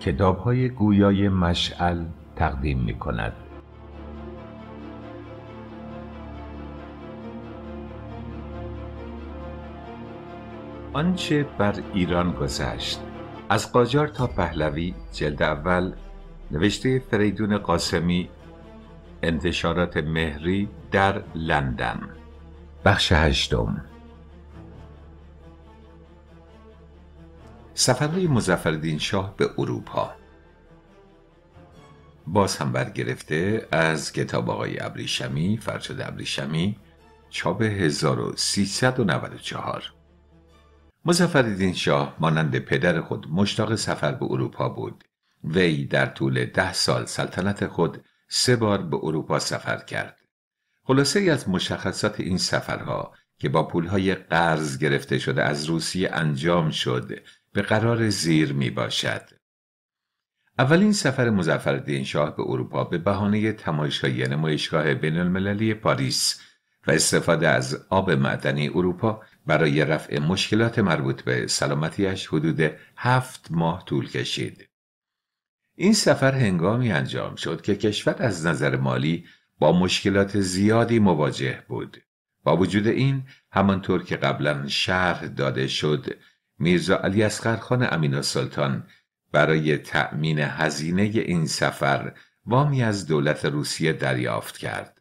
کتاب های گویای مشعل تقدیم می کند. آنچه بر ایران گذشت از قاجار تا پهلوی جلد اول نوشته فریدون قاسمی انتشارات مهری در لندن بخش هشتم سفرهای مزفردین شاه به اروپا باز هم برگرفته از کتاب آقای ابریشمی فرشاد ابریشمی چاپ 1394 مزفردین شاه مانند پدر خود مشتاق سفر به اروپا بود وی در طول ده سال سلطنت خود سه بار به اروپا سفر کرد خلاصه ای از مشخصات این سفرها که با پولهای قرض گرفته شده از روسیه انجام شد به قرار زیر می باشد. اولین سفر مزفردین شاه به اروپا به بهانه تماشای نمایشگاه بین المللی پاریس و استفاده از آب معدنی اروپا برای رفع مشکلات مربوط به سلامتیش حدود هفت ماه طول کشید. این سفر هنگامی انجام شد که کشور از نظر مالی با مشکلات زیادی مواجه بود. با وجود این همانطور که قبلا شرح داده شد میرزا علی اصغرخان امینا سلطان برای تأمین هزینه این سفر وامی از دولت روسیه دریافت کرد.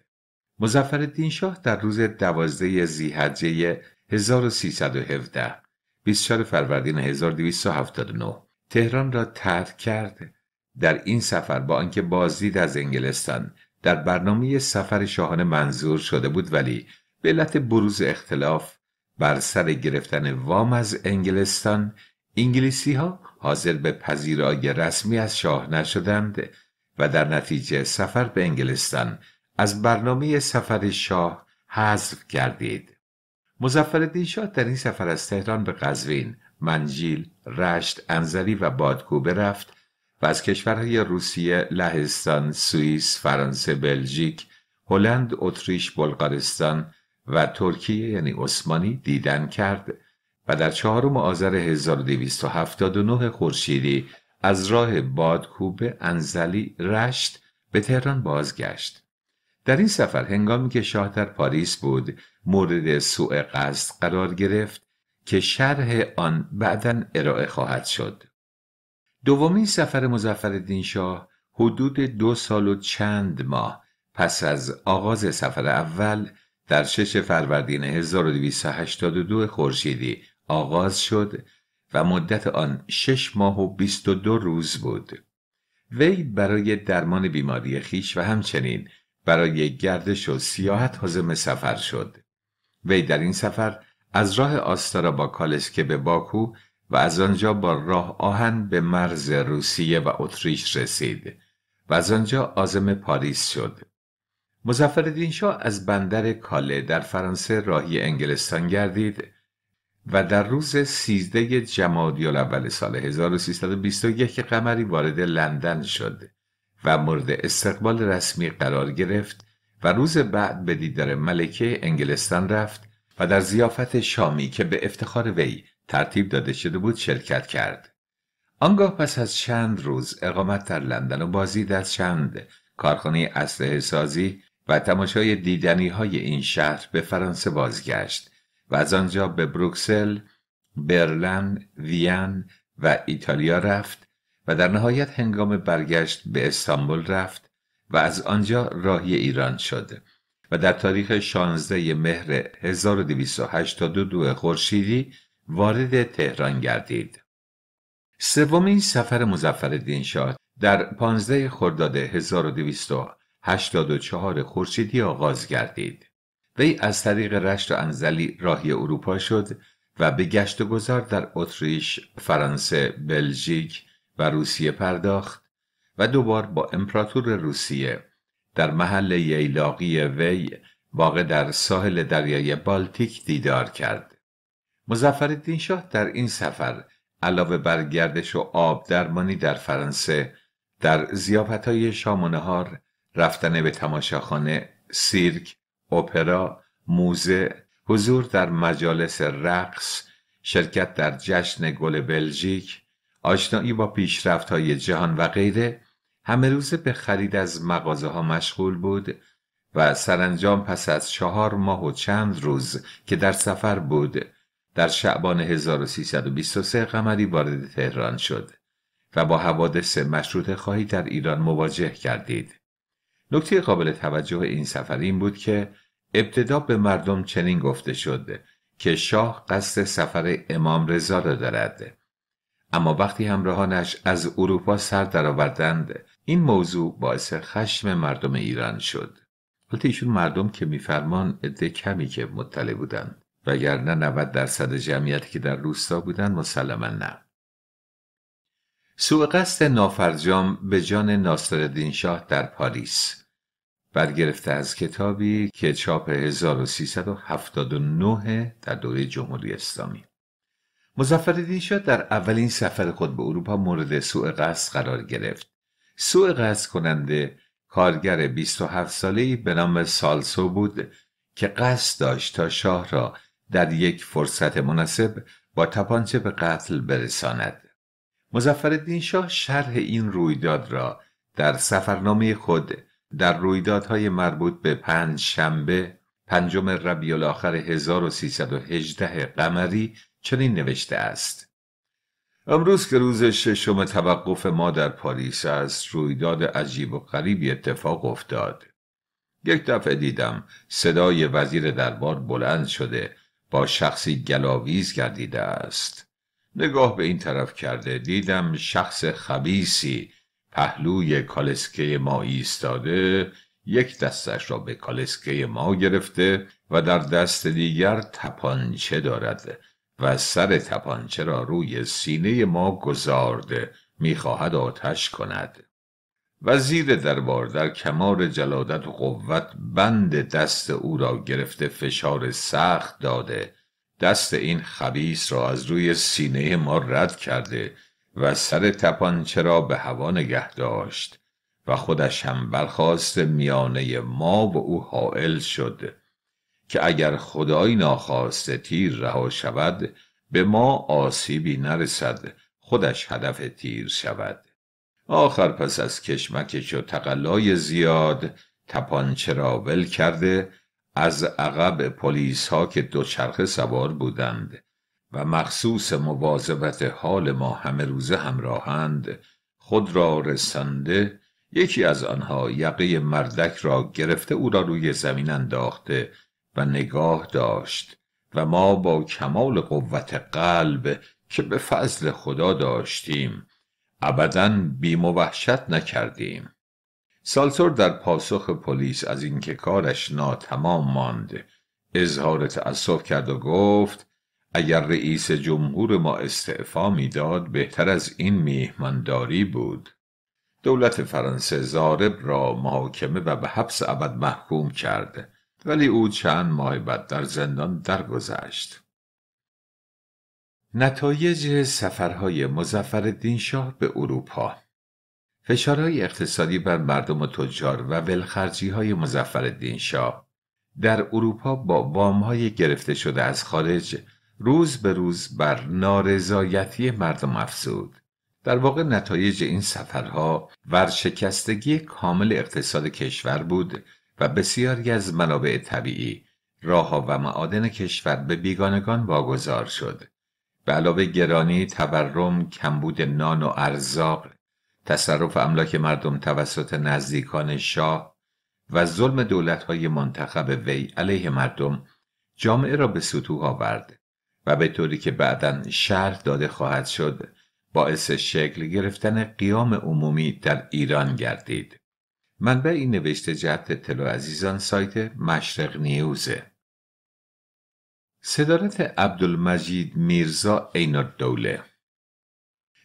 مزفر شاه در روز دوازده زیهجه 1317 24 فروردین 1279 تهران را ترک کرد در این سفر با آنکه بازدید از انگلستان در برنامه سفر شاهانه منظور شده بود ولی به علت بروز اختلاف بر سر گرفتن وام از انگلستان انگلیسی ها حاضر به پذیرای رسمی از شاه نشدند و در نتیجه سفر به انگلستان از برنامه سفر شاه حذف کردید. مزفر شاه در این سفر از تهران به قزوین، منجیل، رشت، انزری و بادکوبه رفت و از کشورهای روسیه، لهستان، سوئیس، فرانسه، بلژیک، هلند، اتریش، بلغارستان، و ترکیه یعنی عثمانی دیدن کرد و در چهارم آذر 1279 خورشیدی از راه بادکوب انزلی رشت به تهران بازگشت در این سفر هنگامی که شاه در پاریس بود مورد سوء قصد قرار گرفت که شرح آن بعدا ارائه خواهد شد دومین سفر مزفر شاه حدود دو سال و چند ماه پس از آغاز سفر اول در شش فروردین 1282 خورشیدی آغاز شد و مدت آن شش ماه و 22 روز بود. وی برای درمان بیماری خیش و همچنین برای گردش و سیاحت حازم سفر شد. وی در این سفر از راه آستارا با کالسکه به باکو و از آنجا با راه آهن به مرز روسیه و اتریش رسید و از آنجا آزم پاریس شد. مزفر شاه از بندر کاله در فرانسه راهی انگلستان گردید و در روز 13 جمادی الاول سال 1321 قمری وارد لندن شد و مورد استقبال رسمی قرار گرفت و روز بعد به دیدار ملکه انگلستان رفت و در زیافت شامی که به افتخار وی ترتیب داده شده بود شرکت کرد. آنگاه پس از چند روز اقامت در لندن و بازی در چند کارخانه اسلحه سازی و تماشای دیدنی های این شهر به فرانسه بازگشت و از آنجا به بروکسل، برلن، وین و ایتالیا رفت و در نهایت هنگام برگشت به استانبول رفت و از آنجا راهی ایران شد و در تاریخ 16 مهر 1282 خورشیدی وارد تهران گردید. سومین سفر مزفر دینشاد در 15 خرداد 1282 84 خورشیدی آغاز گردید. وی از طریق رشت و انزلی راهی اروپا شد و به گشت و گذار در اتریش، فرانسه، بلژیک و روسیه پرداخت و دوبار با امپراتور روسیه در محل ییلاقی وی واقع در ساحل دریای بالتیک دیدار کرد. مزفردین شاه در این سفر علاوه بر گردش و آب درمانی در فرانسه در زیافتهای شام و نهار رفتن به تماشاخانه، سیرک، اپرا، موزه، حضور در مجالس رقص، شرکت در جشن گل بلژیک، آشنایی با پیشرفت جهان و غیره همه روزه به خرید از مغازه ها مشغول بود و سرانجام پس از چهار ماه و چند روز که در سفر بود در شعبان 1323 قمری وارد تهران شد و با حوادث مشروط خواهی در ایران مواجه کردید. نکته قابل توجه این سفر این بود که ابتدا به مردم چنین گفته شد که شاه قصد سفر امام رضا را دارد اما وقتی همراهانش از اروپا سر درآوردند این موضوع باعث خشم مردم ایران شد البته ایشون مردم که میفرمان عده کمی که مطلع بودند وگرنه 90 درصد جمعیت که در روستا بودند مسلما نه سوء قصد نافرجام به جان ناصرالدین شاه در پاریس برگرفته از کتابی که چاپ 1379 در دوره جمهوری اسلامی مزفر در اولین سفر خود به اروپا مورد سوء قصد قرار گرفت سوء قصد کننده کارگر 27 ساله‌ای به نام سالسو بود که قصد داشت تا شاه را در یک فرصت مناسب با تپانچه به قتل برساند مزفر شاه شرح این رویداد را در سفرنامه خود در رویدادهای مربوط به پنج شنبه پنجم ربیع الاخر 1318 قمری چنین نوشته است امروز که روز ششم توقف ما در پاریس است رویداد عجیب و غریبی اتفاق افتاد یک دفعه دیدم صدای وزیر دربار بلند شده با شخصی گلاویز گردیده است نگاه به این طرف کرده دیدم شخص خبیسی پهلوی کالسکه ما ایستاده یک دستش را به کالسکه ما گرفته و در دست دیگر تپانچه دارد و سر تپانچه را روی سینه ما گذارده میخواهد آتش کند وزیر دربار در کمار جلادت و قوت بند دست او را گرفته فشار سخت داده دست این خبیس را از روی سینه ما رد کرده و سر تپانچه را به هوا نگه داشت و خودش هم برخواست میانه ما و او حائل شد که اگر خدای ناخواست تیر رها شود به ما آسیبی نرسد خودش هدف تیر شود آخر پس از کشمکش و تقلای زیاد تپانچه را ول کرده از عقب پلیس ها که دوچرخه سوار بودند و مخصوص مواظبت حال ما همه روزه همراهند خود را رسانده یکی از آنها یقه مردک را گرفته او را روی زمین انداخته و نگاه داشت و ما با کمال قوت قلب که به فضل خدا داشتیم ابدا بیم و نکردیم سالسور در پاسخ پلیس از اینکه کارش ناتمام ماند اظهار تأسف کرد و گفت اگر رئیس جمهور ما استعفا میداد بهتر از این میهمانداری بود دولت فرانسه زارب را محاکمه و به حبس ابد محکوم کرد ولی او چند ماه بعد در زندان درگذشت نتایج سفرهای مزفر شاه به اروپا فشارهای اقتصادی بر مردم و تجار و ولخرجی های مزفر شاه در اروپا با وام های گرفته شده از خارج روز به روز بر نارضایتی مردم افزود در واقع نتایج این سفرها ورشکستگی کامل اقتصاد کشور بود و بسیاری از منابع طبیعی راهها و معادن کشور به بیگانگان واگذار شد به علاوه گرانی تورم کمبود نان و ارزاق تصرف املاک مردم توسط نزدیکان شاه و ظلم دولتهای منتخب وی علیه مردم جامعه را به سطوح آورد و به طوری که بعدا شرح داده خواهد شد باعث شکل گرفتن قیام عمومی در ایران گردید. منبع این نوشته جهت اطلاع عزیزان سایت مشرق نیوزه. صدارت عبدالمجید میرزا عین دوله.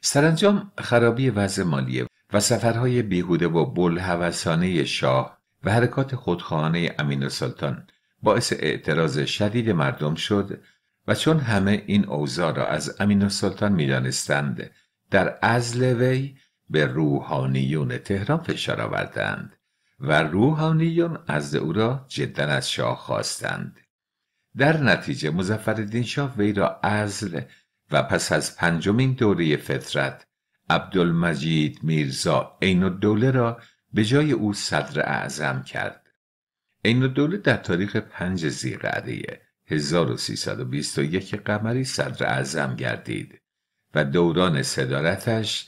سرانجام خرابی وضع مالیه و سفرهای بیهوده و بلحوثانه شاه و حرکات خودخواهانه امین و سلطان باعث اعتراض شدید مردم شد و چون همه این اوضاع را از امین و سلطان می دانستند در عزل وی به روحانیون تهران فشار آوردند و روحانیون از او را جدا از شاه خواستند در نتیجه مزفر شاه وی را ازل و پس از پنجمین دوره فترت عبدالمجید میرزا عین الدوله را به جای او صدر اعظم کرد عین الدوله در تاریخ پنج زیقعده 1321 قمری صدر اعظم گردید و دوران صدارتش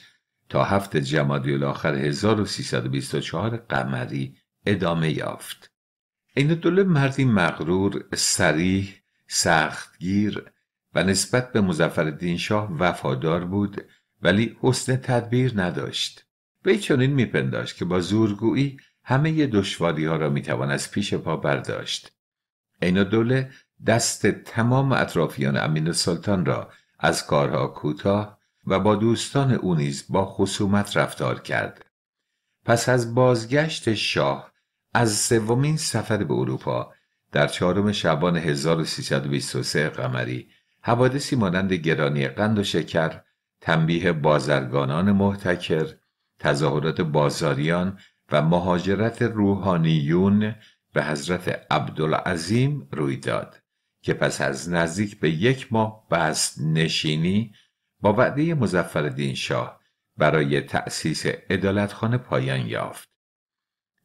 تا هفت جمادی الاخر 1324 قمری ادامه یافت. این دوله مردی مغرور، سریح، سختگیر و نسبت به مزفر شاه وفادار بود ولی حسن تدبیر نداشت. وی چنین میپنداشت که با زورگویی همه دشواری ها را میتوان از پیش پا برداشت. این دوله دست تمام اطرافیان امین سلطان را از کارها کوتاه و با دوستان او نیز با خصومت رفتار کرد پس از بازگشت شاه از سومین سفر به اروپا در چهارم شعبان 1323 قمری حوادثی مانند گرانی قند و شکر تنبیه بازرگانان محتکر تظاهرات بازاریان و مهاجرت روحانیون به حضرت عبدالعظیم روی داد که پس از نزدیک به یک ماه بس نشینی با وعده مزفر شاه برای تأسیس عدالتخانه پایان یافت.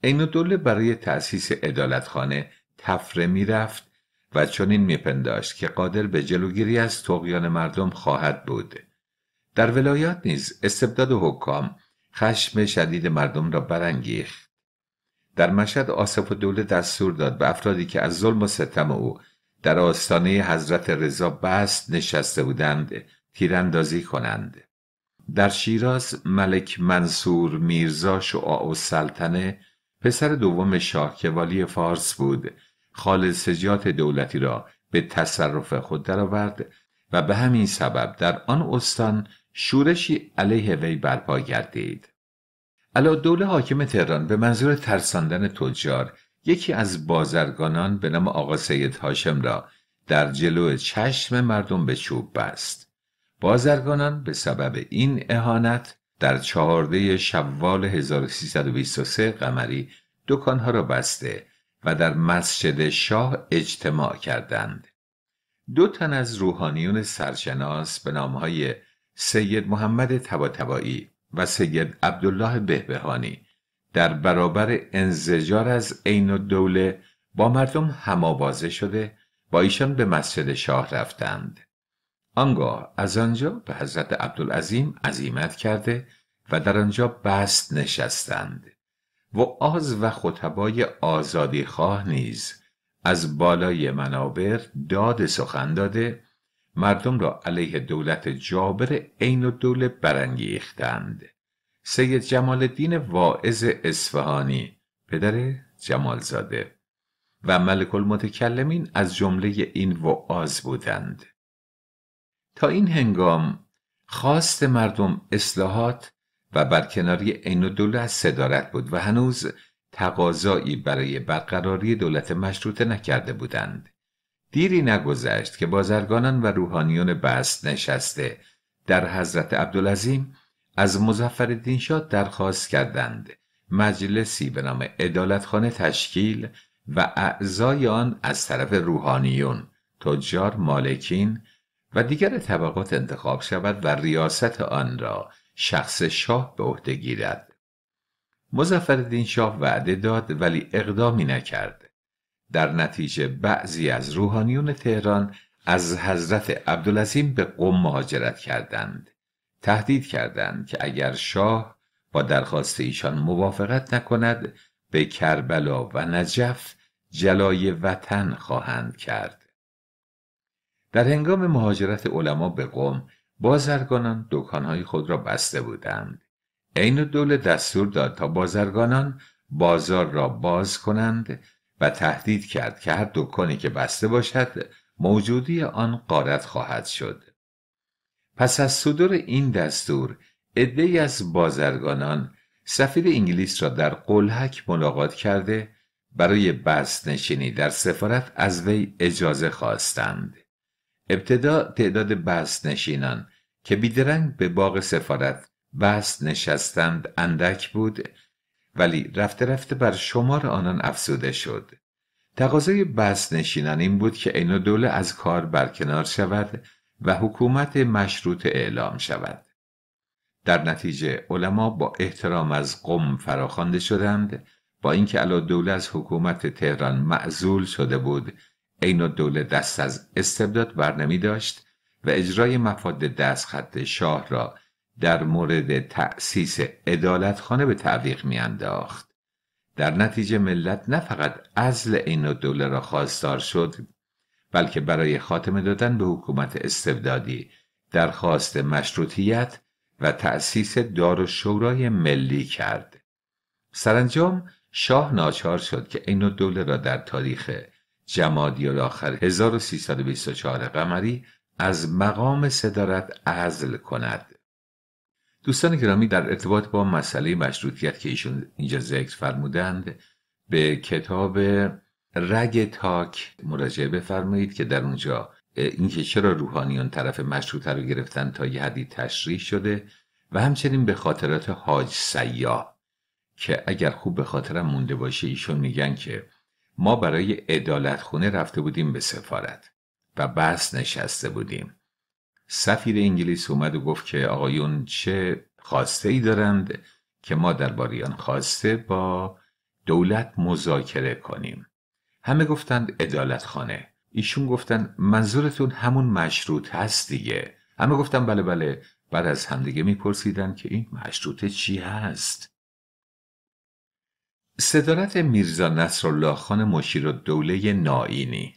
این دوله برای تأسیس عدالتخانه تفره می رفت و چنین میپنداشت که قادر به جلوگیری از تقیان مردم خواهد بود. در ولایات نیز استبداد حکام خشم شدید مردم را برانگیخت. در مشهد آصف و دوله دستور داد به افرادی که از ظلم و ستم او در آستانه حضرت رضا بست نشسته بودند تیراندازی کنند در شیراز ملک منصور میرزا شعاع و سلطنه پسر دوم شاه که والی فارس بود خالص سجات دولتی را به تصرف خود درآورد و به همین سبب در آن استان شورشی علیه وی برپا گردید دوله حاکم تهران به منظور ترساندن تجار یکی از بازرگانان به نام آقا سید هاشم را در جلو چشم مردم به چوب بست. بازرگانان به سبب این اهانت در چهارده شوال 1323 قمری دکانها را بسته و در مسجد شاه اجتماع کردند. دو تن از روحانیون سرشناس به نامهای سید محمد تباتبایی و سید عبدالله بهبهانی در برابر انزجار از عین دوله با مردم هماوازه شده با ایشان به مسجد شاه رفتند آنگاه از آنجا به حضرت عبدالعظیم عزیمت کرده و در آنجا بست نشستند و آز و خطبای آزادی خواه نیز از بالای منابر داد سخن داده مردم را علیه دولت جابر عین دوله برانگیختند سید جمال الدین واعظ اصفهانی پدر جمالزاده و ملک المتکلمین از جمله این وعاز بودند تا این هنگام خواست مردم اصلاحات و برکناری عین دوله از صدارت بود و هنوز تقاضایی برای برقراری دولت مشروطه نکرده بودند دیری نگذشت که بازرگانان و روحانیون بست نشسته در حضرت عبدالعظیم از مزفردین شاه درخواست کردند مجلسی به نام عدالتخانه تشکیل و اعضای آن از طرف روحانیون تجار مالکین و دیگر طبقات انتخاب شود و ریاست آن را شخص شاه به عهده گیرد مزفردین شاه وعده داد ولی اقدامی نکرد در نتیجه بعضی از روحانیون تهران از حضرت عبدالعظیم به قم مهاجرت کردند تهدید کردند که اگر شاه با درخواست ایشان موافقت نکند به کربلا و نجف جلای وطن خواهند کرد در هنگام مهاجرت علما به قوم بازرگانان دکانهای خود را بسته بودند عین دوله دستور داد تا بازرگانان بازار را باز کنند و تهدید کرد که هر دکانی که بسته باشد موجودی آن قارت خواهد شد پس از صدور این دستور عدهای از بازرگانان سفیر انگلیس را در قلحک ملاقات کرده برای بس در سفارت از وی اجازه خواستند ابتدا تعداد بس نشینان که بیدرنگ به باغ سفارت بس نشستند اندک بود ولی رفته رفته بر شمار آنان افزوده شد تقاضای بس نشینان این بود که اینو دوله از کار برکنار شود و حکومت مشروط اعلام شود در نتیجه علما با احترام از قم فراخوانده شدند با اینکه دوله از حکومت تهران معزول شده بود عین دوله دست از استبداد برنمی داشت و اجرای مفاد دست خط شاه را در مورد تأسیس خانه به تعویق میانداخت در نتیجه ملت نه فقط عزل این دوله را خواستار شد بلکه برای خاتمه دادن به حکومت استبدادی درخواست مشروطیت و تأسیس دار و شورای ملی کرد سرانجام شاه ناچار شد که این دوله را در تاریخ جمادی آخر 1324 قمری از مقام صدارت عزل کند دوستان گرامی در ارتباط با مسئله مشروطیت که ایشون اینجا ذکر فرمودند به کتاب رگ تاک مراجعه بفرمایید که در اونجا اینکه چرا روحانیان طرف مشروطه رو گرفتن تا یه حدی تشریح شده و همچنین به خاطرات حاج سیاه که اگر خوب به خاطرم مونده باشه ایشون میگن که ما برای ادالت خونه رفته بودیم به سفارت و بس نشسته بودیم سفیر انگلیس اومد و گفت که آقایون چه خواسته ای دارند که ما درباریان خواسته با دولت مذاکره کنیم همه گفتند ادالت خانه ایشون گفتن منظورتون همون مشروط هست دیگه همه گفتن بله بله بعد از همدیگه میپرسیدن که این مشروط چی هست صدارت میرزا نصرالله خان مشیر دوله نائینی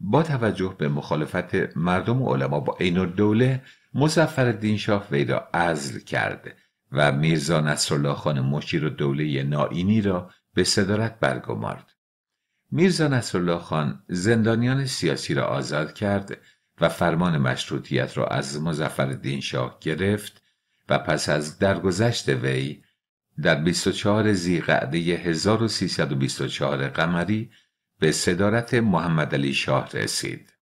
با توجه به مخالفت مردم و علما با عین دوله مزفر دین شاه وی را عزل کرد و میرزا نصرالله خان مشیر دوله نائینی را به صدارت برگمارد میرزا نصرالله خان زندانیان سیاسی را آزاد کرد و فرمان مشروطیت را از مزفر شاه گرفت و پس از درگذشت وی در 24 زیقعده 1324 قمری به صدارت محمد علی شاه رسید.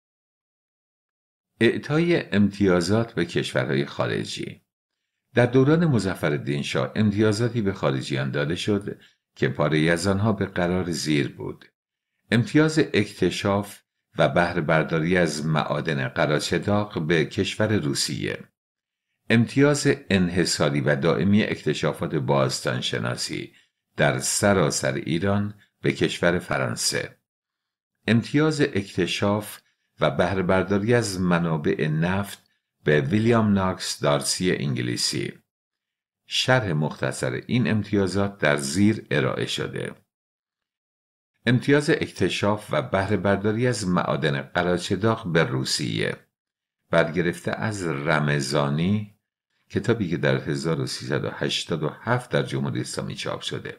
اعطای امتیازات به کشورهای خارجی در دوران مزفر شاه امتیازاتی به خارجیان داده شد که پاره از آنها به قرار زیر بود. امتیاز اکتشاف و بهره برداری از معادن قراچداق به کشور روسیه امتیاز انحصاری و دائمی اکتشافات باستانشناسی در سراسر ایران به کشور فرانسه امتیاز اکتشاف و بهره برداری از منابع نفت به ویلیام ناکس دارسی انگلیسی شرح مختصر این امتیازات در زیر ارائه شده امتیاز اکتشاف و بهره برداری از معادن قراچداغ به روسیه برگرفته از رمزانی کتابی که در 1387 در جمهوری اسلامی چاپ شده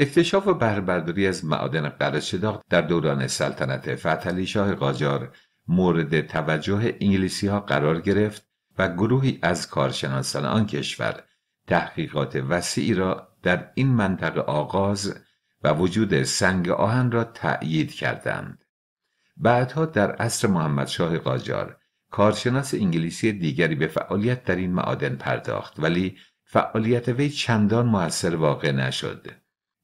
اکتشاف و برداری از معادن قراچداغ در دوران سلطنت فتحعلی شاه قاجار مورد توجه انگلیسی ها قرار گرفت و گروهی از کارشناسان آن کشور تحقیقات وسیعی را در این منطقه آغاز و وجود سنگ آهن را تأیید کردند. بعدها در عصر محمدشاه قاجار کارشناس انگلیسی دیگری به فعالیت در این معادن پرداخت ولی فعالیت وی چندان موثر واقع نشد.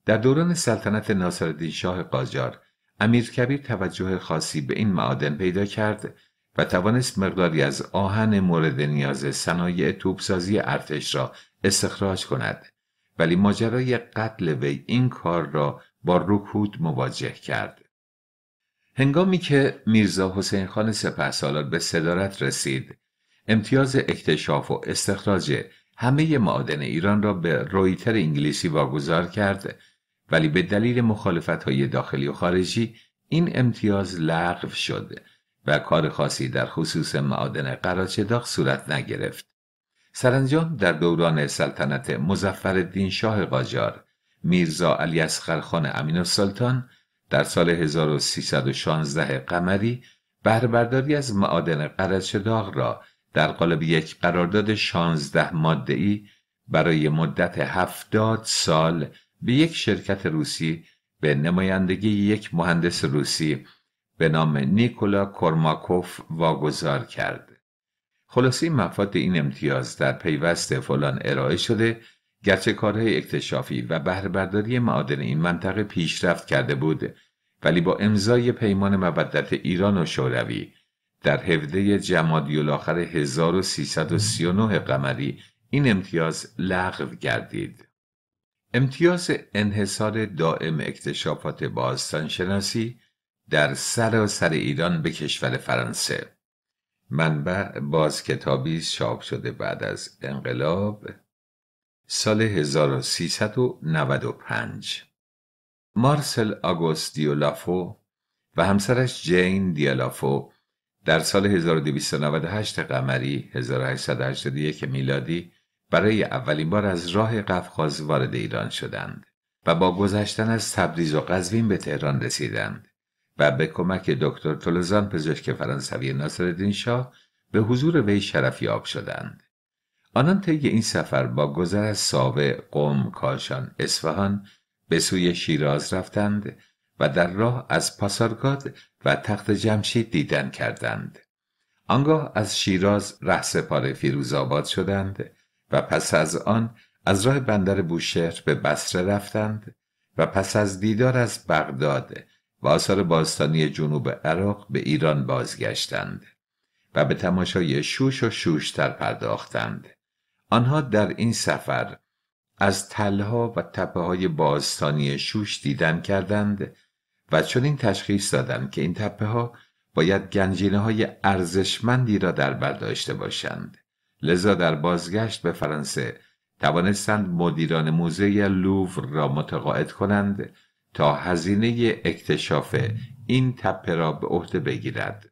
در دوران سلطنت ناصرالدین شاه قاجار امیر کبیر توجه خاصی به این معادن پیدا کرد و توانست مقداری از آهن مورد نیاز صنایع توپسازی ارتش را استخراج کند ولی ماجرای قتل وی این کار را با رکود مواجه کرد هنگامی که میرزا حسین خان سپه سالار به صدارت رسید امتیاز اکتشاف و استخراج همه معادن ایران را به رویتر انگلیسی واگذار کرد ولی به دلیل مخالفت های داخلی و خارجی این امتیاز لغو شد و کار خاصی در خصوص معادن قراچه صورت نگرفت. سرانجام در دوران سلطنت مزفر شاه قاجار میرزا علی از خان امین السلطان در سال 1316 قمری بهرهبرداری از معادن داغ را در قالب یک قرارداد 16 ای برای مدت 70 سال به یک شرکت روسی به نمایندگی یک مهندس روسی به نام نیکولا کرماکوف واگذار کرد. خلاصی مفاد این امتیاز در پیوست فلان ارائه شده گرچه کارهای اکتشافی و بهرهبرداری معادن این منطقه پیشرفت کرده بود ولی با امضای پیمان مبدت ایران و شوروی در هفته جمادی الاخر 1339 قمری این امتیاز لغو گردید امتیاز انحصار دائم اکتشافات باستانشناسی در سراسر سر ایران به کشور فرانسه منبع باز کتابی چاپ شده بعد از انقلاب سال 1395 مارسل آگوست دیولافو و همسرش جین دیالافو در سال 1298 قمری 1881 میلادی برای اولین بار از راه قفقاز وارد ایران شدند و با گذشتن از تبریز و قزوین به تهران رسیدند. و به کمک دکتر تولزان پزشک فرانسوی ناصرالدین شاه به حضور وی شرفیاب شدند. آنان طی این سفر با گذر از ساوه، قوم، کاشان، اصفهان به سوی شیراز رفتند و در راه از پاسارگاد و تخت جمشید دیدن کردند. آنگاه از شیراز فیروز فیروزآباد شدند و پس از آن از راه بندر بوشهر به بصره رفتند و پس از دیدار از بغداد و آثار باستانی جنوب عراق به ایران بازگشتند و به تماشای شوش و شوشتر پرداختند آنها در این سفر از تلها و تپه های باستانی شوش دیدن کردند و چون این تشخیص دادند که این تپه ها باید گنجینه های ارزشمندی را در بر داشته باشند لذا در بازگشت به فرانسه توانستند مدیران موزه لوور را متقاعد کنند تا هزینه اکتشاف این تپه را به عهده بگیرد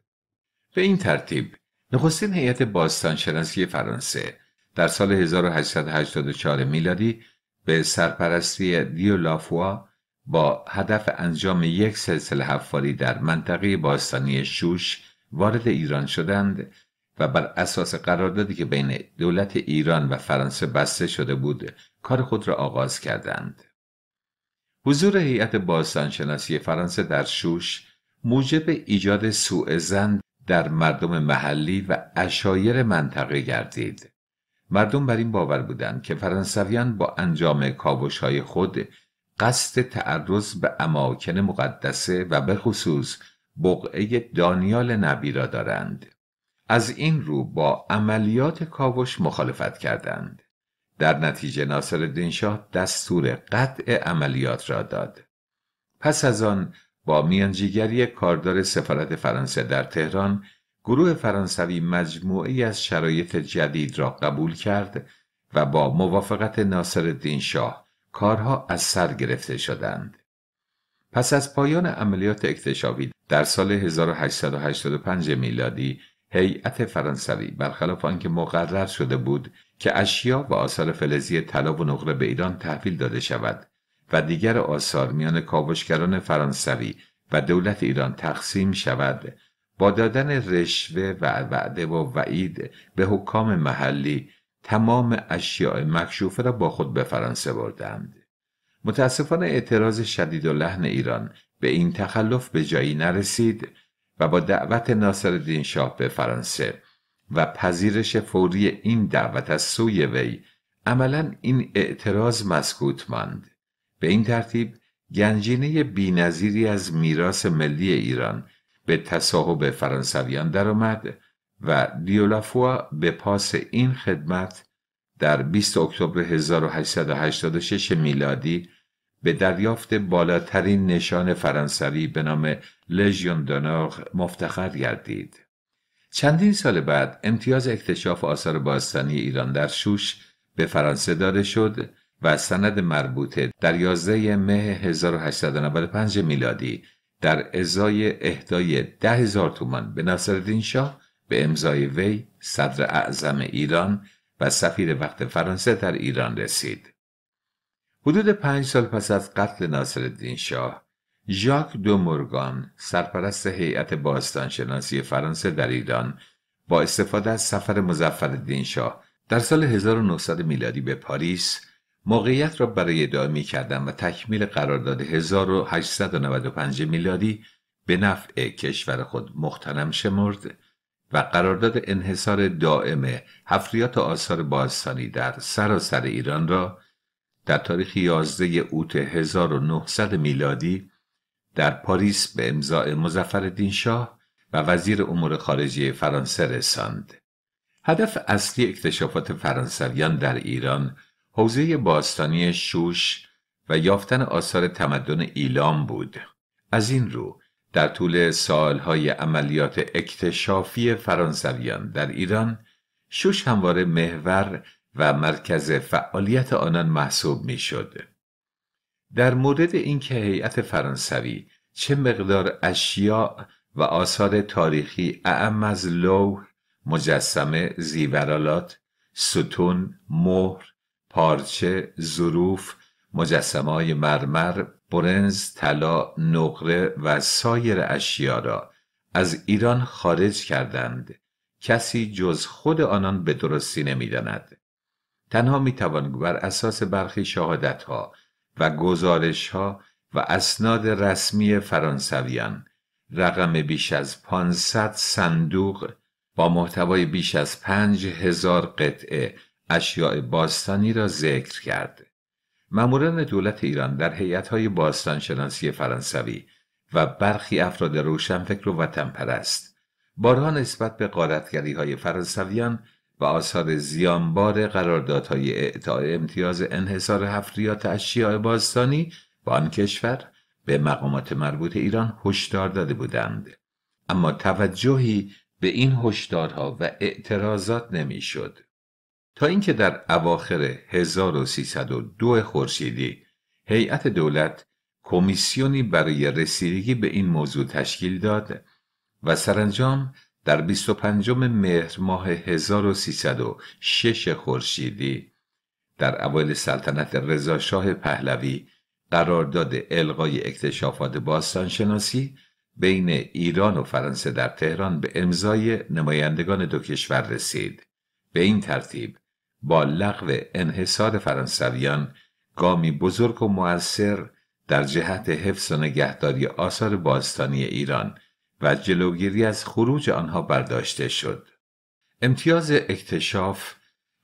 به این ترتیب نخستین هیئت باستانشناسی فرانسه در سال 1884 میلادی به سرپرستی دیو لافوا با هدف انجام یک سلسله حفاری در منطقه باستانی شوش وارد ایران شدند و بر اساس قراردادی که بین دولت ایران و فرانسه بسته شده بود کار خود را آغاز کردند. حضور هیئت باستانشناسی فرانسه در شوش موجب ایجاد سوء زن در مردم محلی و اشایر منطقه گردید. مردم بر این باور بودند که فرانسویان با انجام کابوش های خود قصد تعرض به اماکن مقدسه و به خصوص بقعه دانیال نبی را دارند. از این رو با عملیات کاوش مخالفت کردند. در نتیجه ناصر شاه دستور قطع عملیات را داد. پس از آن با میانجیگری کاردار سفارت فرانسه در تهران گروه فرانسوی مجموعی از شرایط جدید را قبول کرد و با موافقت ناصر شاه کارها از سر گرفته شدند. پس از پایان عملیات اکتشافی در سال 1885 میلادی هیئت فرانسوی برخلاف آنکه مقرر شده بود که اشیا و آثار فلزی طلا و نقره به ایران تحویل داده شود و دیگر آثار میان کاوشگران فرانسوی و دولت ایران تقسیم شود با دادن رشوه و وعده و وعید به حکام محلی تمام اشیاء مکشوفه را با خود به فرانسه بردند متاسفانه اعتراض شدید و لحن ایران به این تخلف به جایی نرسید و با دعوت ناصر شاه به فرانسه و پذیرش فوری این دعوت از سوی وی عملا این اعتراض مسکوت ماند به این ترتیب گنجینه بینظیری از میراث ملی ایران به تصاحب فرانسویان درآمد و دیولافوا به پاس این خدمت در 20 اکتبر 1886 میلادی به دریافت بالاترین نشان فرانسوی به نام لژیون دونور مفتخر گردید. چندین سال بعد امتیاز اکتشاف آثار باستانی ایران در شوش به فرانسه داده شد و سند مربوطه در 11 مه 1895 میلادی در ازای اهدای ده هزار تومان به ناصرالدین شاه به امضای وی صدر اعظم ایران و سفیر وقت فرانسه در ایران رسید. حدود پنج سال پس از قتل ناصرالدین شاه ژاک دو مورگان سرپرست هیئت باستانشناسی فرانسه در ایران با استفاده از سفر مزفر شاه در سال 1900 میلادی به پاریس موقعیت را برای ادامه کردن و تکمیل قرارداد 1895 میلادی به نفع کشور خود مختنم شمرد و قرارداد انحصار دائم حفریات و آثار باستانی در سراسر ایران را در تاریخ 11 اوت 1900 میلادی در پاریس به امضاع مزفر شاه و وزیر امور خارجی فرانسه رساند. هدف اصلی اکتشافات فرانسویان در ایران حوزه باستانی شوش و یافتن آثار تمدن ایلام بود. از این رو در طول سالهای عملیات اکتشافی فرانسویان در ایران شوش همواره محور و مرکز فعالیت آنان محسوب میشد. در مورد اینکه هیئت فرانسوی چه مقدار اشیاء و آثار تاریخی اعم از لوح مجسمه زیورالات ستون مهر پارچه ظروف مجسمه های مرمر برنز طلا نقره و سایر اشیا را از ایران خارج کردند کسی جز خود آنان به درستی نمیداند تنها میتوان بر اساس برخی شهادتها و گزارش ها و اسناد رسمی فرانسویان رقم بیش از 500 صندوق با محتوای بیش از 5000 قطعه اشیاء باستانی را ذکر کرد. ماموران دولت ایران در هیئت‌های باستانشناسی فرانسوی و برخی افراد روشنفکر و وطن پرست بارها نسبت به قارتگری های فرانسویان و آثار زیانبار قراردادهای اعطای امتیاز انحصار حفریات اشیاء باستانی با آن کشور به مقامات مربوط ایران هشدار داده بودند اما توجهی به این هشدارها و اعتراضات نمیشد تا اینکه در اواخر 1302 خورشیدی هیئت دولت کمیسیونی برای رسیدگی به این موضوع تشکیل داد و سرانجام در 25 مهر ماه 1306 خورشیدی در اول سلطنت رضاشاه پهلوی قرارداد القای اکتشافات باستانشناسی بین ایران و فرانسه در تهران به امضای نمایندگان دو کشور رسید به این ترتیب با لغو انحصار فرانسویان گامی بزرگ و مؤثر در جهت حفظ و نگهداری آثار باستانی ایران و جلوگیری از خروج آنها برداشته شد. امتیاز اکتشاف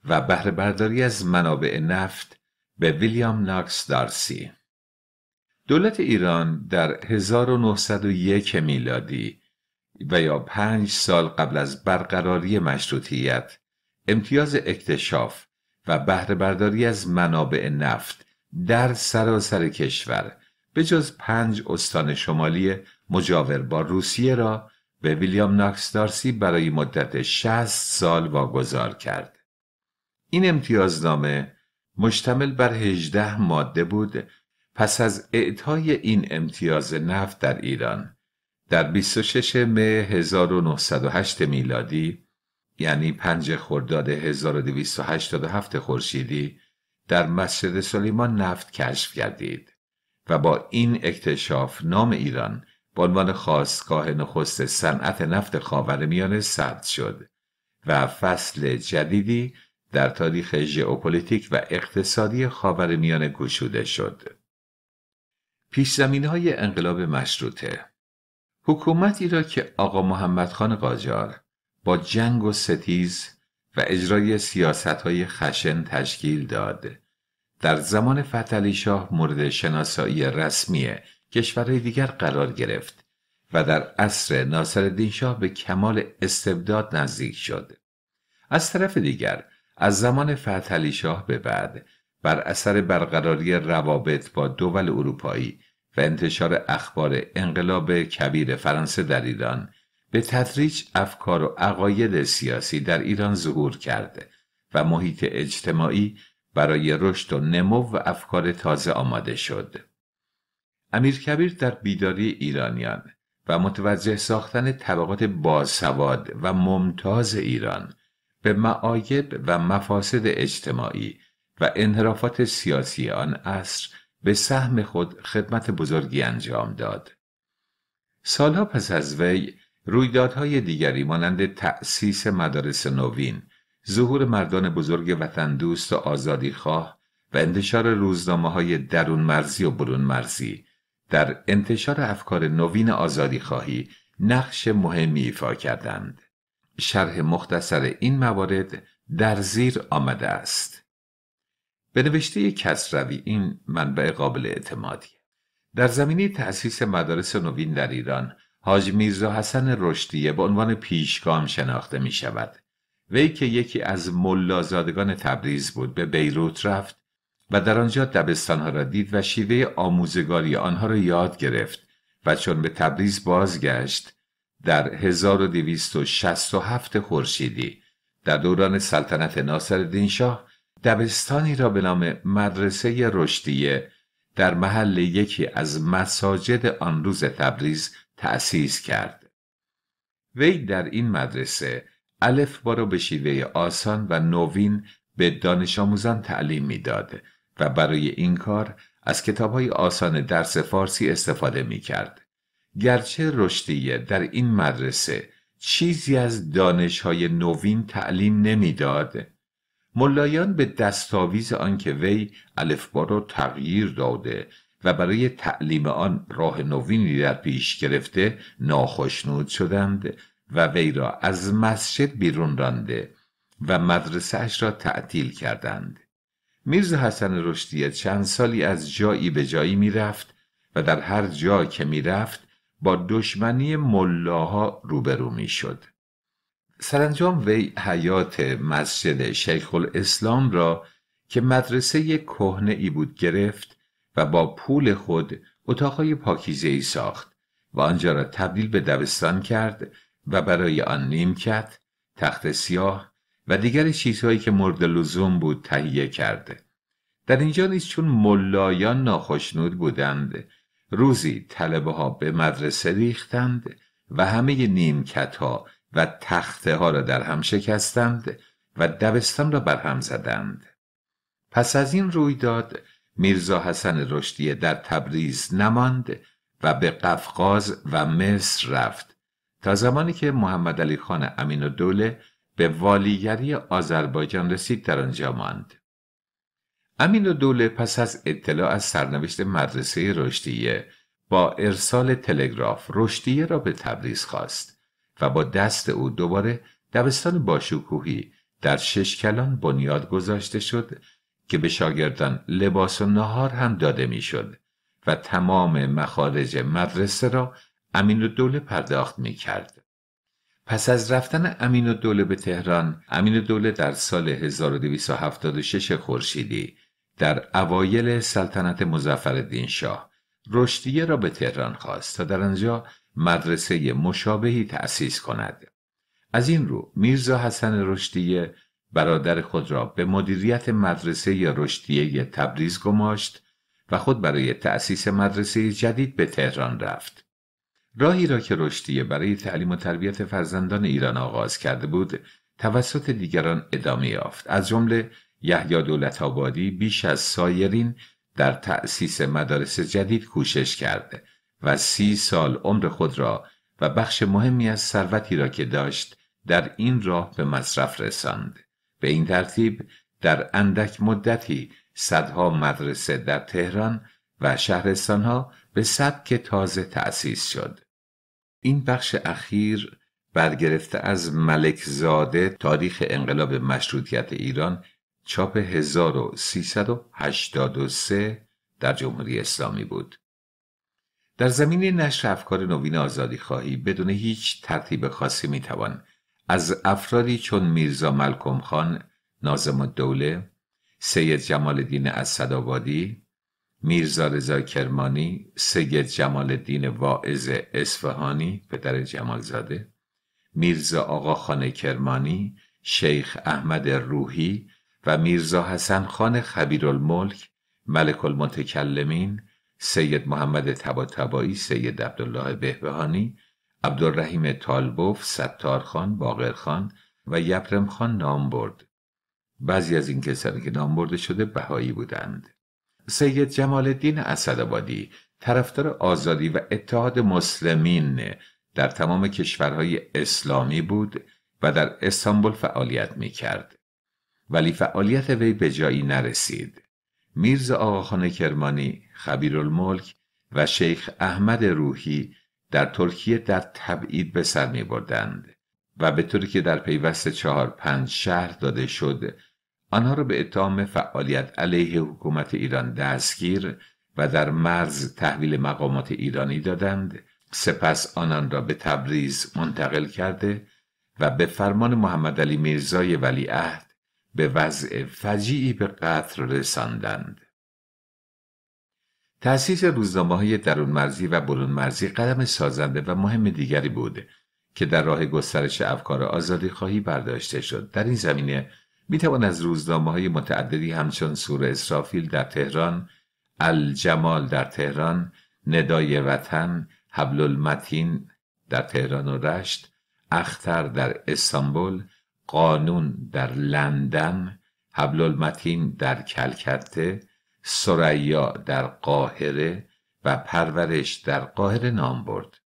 و بهره برداری از منابع نفت به ویلیام ناکس دارسی دولت ایران در 1901 میلادی و یا پنج سال قبل از برقراری مشروطیت امتیاز اکتشاف و بهره برداری از منابع نفت در سراسر کشور به جز پنج استان شمالی مجاور با روسیه را به ویلیام ناکس برای مدت 60 سال واگذار کرد. این امتیازنامه مشتمل بر 18 ماده بود پس از اعطای این امتیاز نفت در ایران در 26 مه 1908 میلادی یعنی 5 خرداد 1287 خورشیدی در مسجد سلیمان نفت کشف کردید و با این اکتشاف نام ایران به عنوان خواستگاه نخست صنعت نفت خاورمیانه ثبت شد و فصل جدیدی در تاریخ ژئوپلیتیک و اقتصادی خاورمیانه گشوده شد. پیش زمین های انقلاب مشروطه حکومتی را که آقا محمد خان قاجار با جنگ و ستیز و اجرای سیاست های خشن تشکیل داد در زمان فتلی شاه مورد شناسایی رسمی کشورهای دیگر قرار گرفت و در عصر ناصرالدین شاه به کمال استبداد نزدیک شد از طرف دیگر از زمان فتحالی شاه به بعد بر اثر برقراری روابط با دول اروپایی و انتشار اخبار انقلاب کبیر فرانسه در ایران به تدریج افکار و عقاید سیاسی در ایران ظهور کرده و محیط اجتماعی برای رشد و نمو و افکار تازه آماده شد. امیرکبیر در بیداری ایرانیان و متوجه ساختن طبقات باسواد و ممتاز ایران به معایب و مفاسد اجتماعی و انحرافات سیاسی آن اصر به سهم خود خدمت بزرگی انجام داد. سالها پس از وی رویدادهای دیگری مانند تأسیس مدارس نوین، ظهور مردان بزرگ وطن و آزادی خواه و انتشار روزنامه های درون مرزی و برون مرزی در انتشار افکار نوین آزادی خواهی نقش مهمی ایفا کردند. شرح مختصر این موارد در زیر آمده است. به نوشته کسروی این منبع قابل اعتمادی. در زمینه تأسیس مدارس نوین در ایران حاج میرزا حسن رشدیه به عنوان پیشگام شناخته می شود. وی که یکی از ملازادگان تبریز بود به بیروت رفت و در آنجا دبستانها را دید و شیوه آموزگاری آنها را یاد گرفت و چون به تبریز بازگشت در 1267 خورشیدی در دوران سلطنت ناصر شاه دبستانی را به نام مدرسه رشدیه در محل یکی از مساجد آن روز تبریز تأسیس کرد. وی در این مدرسه الف را به شیوه آسان و نوین به دانش آموزان تعلیم میداد و برای این کار از های آسان درس فارسی استفاده می کرد. گرچه رشدیه در این مدرسه چیزی از دانشهای نوین تعلیم نمیداد. ملایان به دستاویز آنکه وی الفبا را تغییر داده و برای تعلیم آن راه نوینی در پیش گرفته ناخشنود شدند و وی را از مسجد بیرون رانده و مدرسه اش را تعطیل کردند میرز حسن رشدیه چند سالی از جایی به جایی میرفت و در هر جا که میرفت با دشمنی ملاها روبرو میشد. سرانجام وی حیات مسجد شیخ الاسلام را که مدرسه کهنه ای بود گرفت و با پول خود اتاقهای پاکیزه ای ساخت و آنجا را تبدیل به دبستان کرد و برای آن نیمکت، تخت سیاه، و دیگر چیزهایی که مورد لزوم بود تهیه کرده در اینجا نیز چون ملایان ناخشنود بودند روزی طلبه ها به مدرسه ریختند و همه نیمکت ها و تخته ها را در هم شکستند و دبستان را بر هم زدند پس از این رویداد میرزا حسن رشدیه در تبریز نماند و به قفقاز و مصر رفت تا زمانی که محمد علی خان امین و دوله به والیگری آذربایجان رسید در آنجا ماند امین و دوله پس از اطلاع از سرنوشت مدرسه رشدیه با ارسال تلگراف رشدیه را به تبریز خواست و با دست او دوباره دبستان باشکوهی در شش کلان بنیاد گذاشته شد که به شاگردان لباس و نهار هم داده میشد و تمام مخارج مدرسه را امین و دوله پرداخت می کرد. پس از رفتن امین و دوله به تهران، امین دوله در سال 1276 خورشیدی در اوایل سلطنت مزفر شاه رشدیه را به تهران خواست تا در آنجا مدرسه مشابهی تأسیس کند. از این رو میرزا حسن رشدیه برادر خود را به مدیریت مدرسه یا رشدیه تبریز گماشت و خود برای تأسیس مدرسه جدید به تهران رفت. راهی را که رشدیه برای تعلیم و تربیت فرزندان ایران آغاز کرده بود توسط دیگران ادامه یافت از جمله یحیی دولت آبادی بیش از سایرین در تأسیس مدارس جدید کوشش کرده و سی سال عمر خود را و بخش مهمی از ثروتی را که داشت در این راه به مصرف رساند به این ترتیب در اندک مدتی صدها مدرسه در تهران و شهرستانها به سبک تازه تأسیس شد. این بخش اخیر برگرفته از ملکزاده تاریخ انقلاب مشروطیت ایران چاپ 1383 در جمهوری اسلامی بود. در زمین نشر افکار نوین آزادی خواهی بدون هیچ ترتیب خاصی میتوان از افرادی چون میرزا ملکم خان، نازم الدوله، سید جمال دین از میرزا رضا کرمانی، سید جمال الدین واعظ اصفهانی پدر جمالزاده، میرزا خان کرمانی، شیخ احمد روحی و میرزا حسن خان خبیرالملک، ملک المتکلمین، سید محمد تبایی، سید عبدالله بهبهانی، عبدالرحیم طالبوف، باقر خان و یپرم خان نام برد. بعضی از این کسانی که نام برده شده بهایی بودند. سید جمال الدین اسدآبادی طرفدار آزادی و اتحاد مسلمین در تمام کشورهای اسلامی بود و در استانبول فعالیت می کرد. ولی فعالیت وی به جایی نرسید. میرزا آقاخان کرمانی، خبیرالملک و شیخ احمد روحی در ترکیه در تبعید به سر می بردند و به طوری که در پیوست چهار پنج شهر داده شد آنها را به اتهام فعالیت علیه حکومت ایران دستگیر و در مرز تحویل مقامات ایرانی دادند سپس آنان را به تبریز منتقل کرده و به فرمان محمد علی میرزای ولیعهد به وضع فجیعی به قتل رساندند تأسیس روزنامه های درون مرزی و برون مرزی قدم سازنده و مهم دیگری بود که در راه گسترش افکار آزادی خواهی برداشته شد در این زمینه می توان از روزنامه های متعددی همچون سور اسرافیل در تهران، الجمال در تهران، ندای وطن، حبل المتین در تهران و رشت، اختر در استانبول، قانون در لندن، حبل المتین در کلکته، سریا در قاهره و پرورش در قاهره نام برد.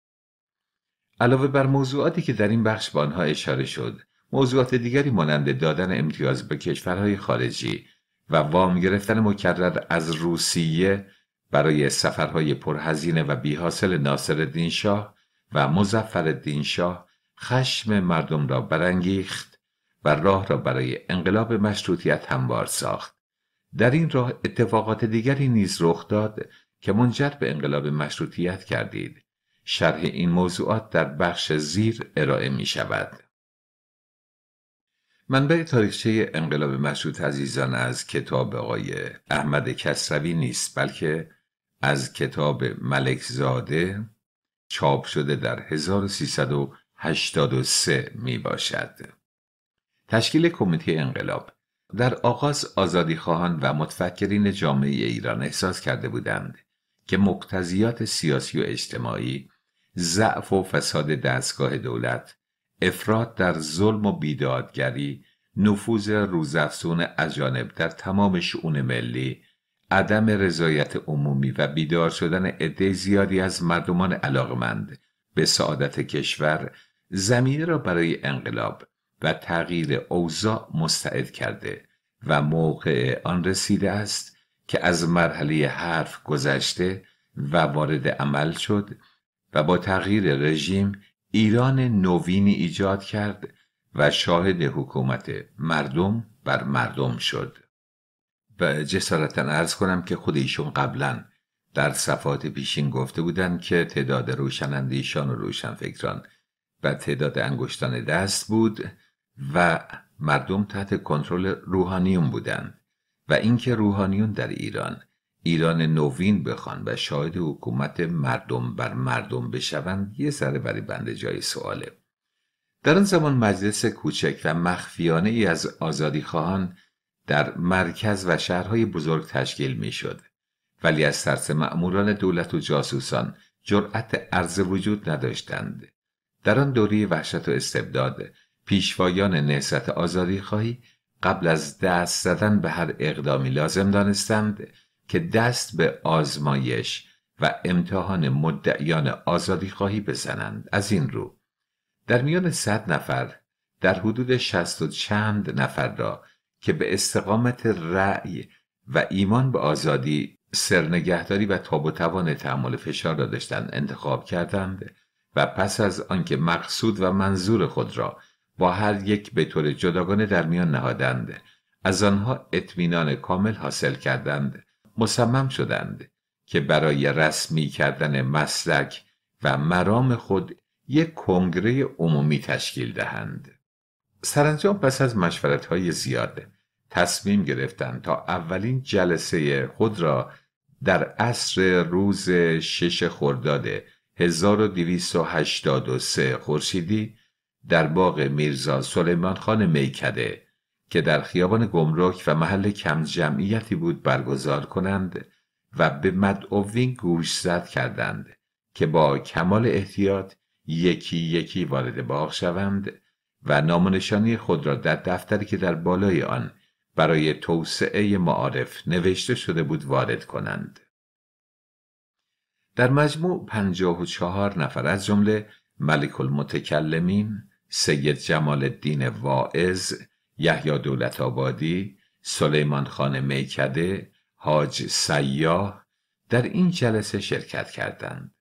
علاوه بر موضوعاتی که در این بخش به آنها اشاره شد، موضوعات دیگری مانند دادن امتیاز به کشورهای خارجی و وام گرفتن مکرر از روسیه برای سفرهای پرهزینه و بیحاصل ناصرالدین شاه و مزفر شاه خشم مردم را برانگیخت و راه را برای انقلاب مشروطیت هموار ساخت در این راه اتفاقات دیگری نیز رخ داد که منجر به انقلاب مشروطیت کردید شرح این موضوعات در بخش زیر ارائه می شود منبع تاریخچه انقلاب مشروط عزیزان از کتاب آقای احمد کسروی نیست بلکه از کتاب ملک زاده چاپ شده در 1383 می باشد. تشکیل کمیته انقلاب در آغاز آزادی خواهان و متفکرین جامعه ایران احساس کرده بودند که مقتضیات سیاسی و اجتماعی ضعف و فساد دستگاه دولت افراد در ظلم و بیدادگری نفوذ روزافزون اجانب در تمام شئون ملی عدم رضایت عمومی و بیدار شدن عده زیادی از مردمان علاقمند به سعادت کشور زمینه را برای انقلاب و تغییر اوضاع مستعد کرده و موقع آن رسیده است که از مرحله حرف گذشته و وارد عمل شد و با تغییر رژیم ایران نوینی ایجاد کرد و شاهد حکومت مردم بر مردم شد و جسارتا ارز کنم که خود ایشون قبلا در صفات پیشین گفته بودند که تعداد روشنندیشان و روشنفکران و تعداد انگشتان دست بود و مردم تحت کنترل روحانیون بودند و اینکه روحانیون در ایران ایران نوین بخوان و شاهد حکومت مردم بر مردم بشوند یه سر برای بند جای سواله در آن زمان مجلس کوچک و مخفیانه ای از آزادی خواهان در مرکز و شهرهای بزرگ تشکیل می ولی از ترس مأموران دولت و جاسوسان جرأت عرض وجود نداشتند. در آن دوری وحشت و استبداد پیشوایان نهضت آزادی خواهی قبل از دست زدن به هر اقدامی لازم دانستند که دست به آزمایش و امتحان مدعیان آزادی خواهی بزنند از این رو در میان صد نفر در حدود شست و چند نفر را که به استقامت رأی و ایمان به آزادی سرنگهداری و تاب و توان تحمل فشار را داشتند انتخاب کردند و پس از آنکه مقصود و منظور خود را با هر یک به طور جداگانه در میان نهادند از آنها اطمینان کامل حاصل کردند مصمم شدند که برای رسمی کردن مسلک و مرام خود یک کنگره عمومی تشکیل دهند سرانجام پس از های زیاد تصمیم گرفتند تا اولین جلسه خود را در عصر روز شش خرداد 1283 خورشیدی در باغ میرزا سلیمان خان میکده که در خیابان گمرک و محل کم جمعیتی بود برگزار کنند و به مدعوین گوش زد کردند که با کمال احتیاط یکی یکی وارد باغ شوند و نامونشانی خود را در دفتری که در بالای آن برای توسعه معارف نوشته شده بود وارد کنند. در مجموع پنجاه و چهار نفر از جمله ملک المتکلمین، سید جمال الدین واعظ، یحیی دولت آبادی، سلیمان خان میکده، حاج سیاه در این جلسه شرکت کردند.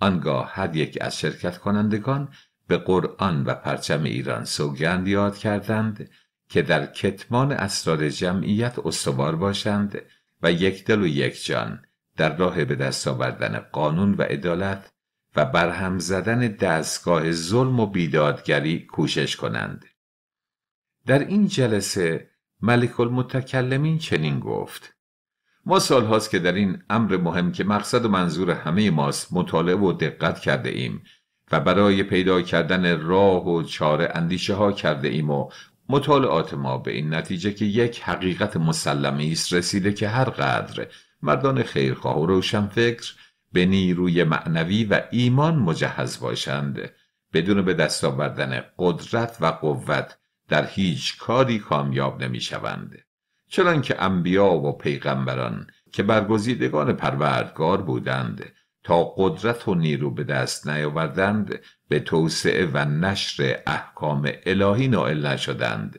آنگاه هر یک از شرکت کنندگان به قرآن و پرچم ایران سوگند یاد کردند که در کتمان اسرار جمعیت استوار باشند و یک دل و یک جان در راه به دست آوردن قانون و عدالت و برهم زدن دستگاه ظلم و بیدادگری کوشش کنند. در این جلسه ملک المتکلمین چنین گفت ما سال هاست که در این امر مهم که مقصد و منظور همه ماست مطالعه و دقت کرده ایم و برای پیدا کردن راه و چاره اندیشه ها کرده ایم و مطالعات ما به این نتیجه که یک حقیقت مسلمه است رسیده که هر قدر مردان خیرخواه و روشنفکر به نیروی معنوی و ایمان مجهز باشند بدون به دست آوردن قدرت و قوت در هیچ کاری کامیاب نمی شوند چنان که انبیا و پیغمبران که برگزیدگان پروردگار بودند تا قدرت و نیرو به دست نیاوردند به توسعه و نشر احکام الهی نائل نشدند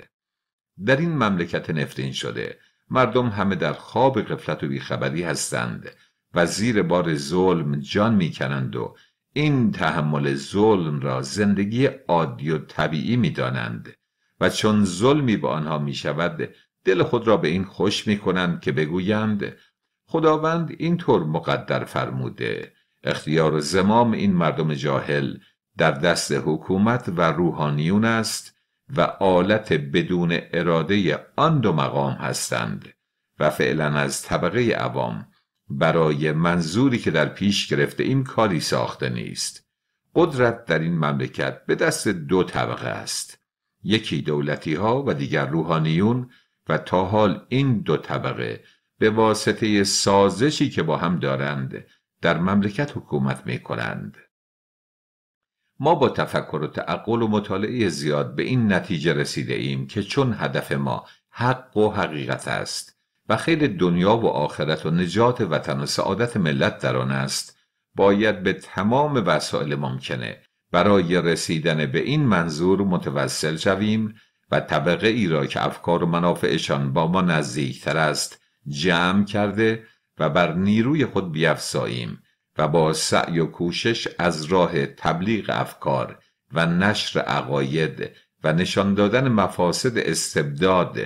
در این مملکت نفرین شده مردم همه در خواب قفلت و بیخبری هستند و زیر بار ظلم جان میکنند و این تحمل ظلم را زندگی عادی و طبیعی میدانند و چون ظلمی به آنها می شود دل خود را به این خوش می کنند که بگویند خداوند اینطور مقدر فرموده اختیار زمام این مردم جاهل در دست حکومت و روحانیون است و آلت بدون اراده آن دو مقام هستند و فعلا از طبقه عوام برای منظوری که در پیش گرفته این کاری ساخته نیست قدرت در این مملکت به دست دو طبقه است یکی دولتی ها و دیگر روحانیون و تا حال این دو طبقه به واسطه سازشی که با هم دارند در مملکت حکومت می کنند. ما با تفکر و تعقل و مطالعه زیاد به این نتیجه رسیده ایم که چون هدف ما حق و حقیقت است و خیر دنیا و آخرت و نجات وطن و سعادت ملت در آن است باید به تمام وسایل ممکنه برای رسیدن به این منظور متوسل شویم و طبقه ای را که افکار و منافعشان با ما نزدیکتر است جمع کرده و بر نیروی خود بیافزاییم و با سعی و کوشش از راه تبلیغ افکار و نشر عقاید و نشان دادن مفاسد استبداد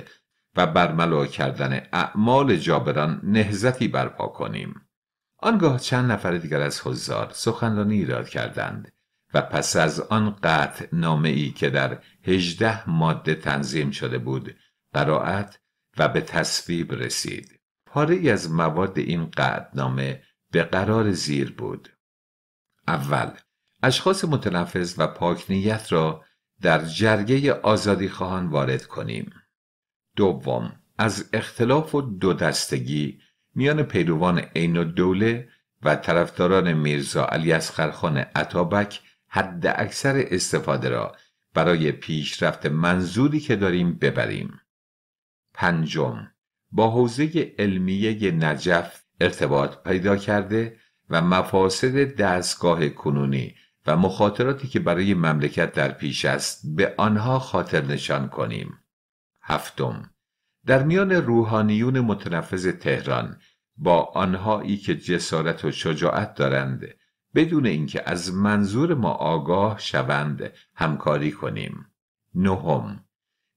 و برملا کردن اعمال جابران نهزتی برپا کنیم آنگاه چند نفر دیگر از حضار سخنرانی ایراد کردند و پس از آن قطع نامه ای که در هجده ماده تنظیم شده بود قرائت و به تصویب رسید پاره ای از مواد این نامه به قرار زیر بود اول اشخاص متنفذ و پاکنیت را در جرگه آزادی خواهان وارد کنیم دوم از اختلاف و دو دستگی میان پیروان عین و دوله و طرفداران میرزا علی از خرخان عطابک حد اکثر استفاده را برای پیشرفت منظوری که داریم ببریم. پنجم با حوزه علمیه نجف ارتباط پیدا کرده و مفاسد دستگاه کنونی و مخاطراتی که برای مملکت در پیش است به آنها خاطر نشان کنیم. هفتم در میان روحانیون متنفذ تهران با آنهایی که جسارت و شجاعت دارند بدون اینکه از منظور ما آگاه شوند همکاری کنیم نهم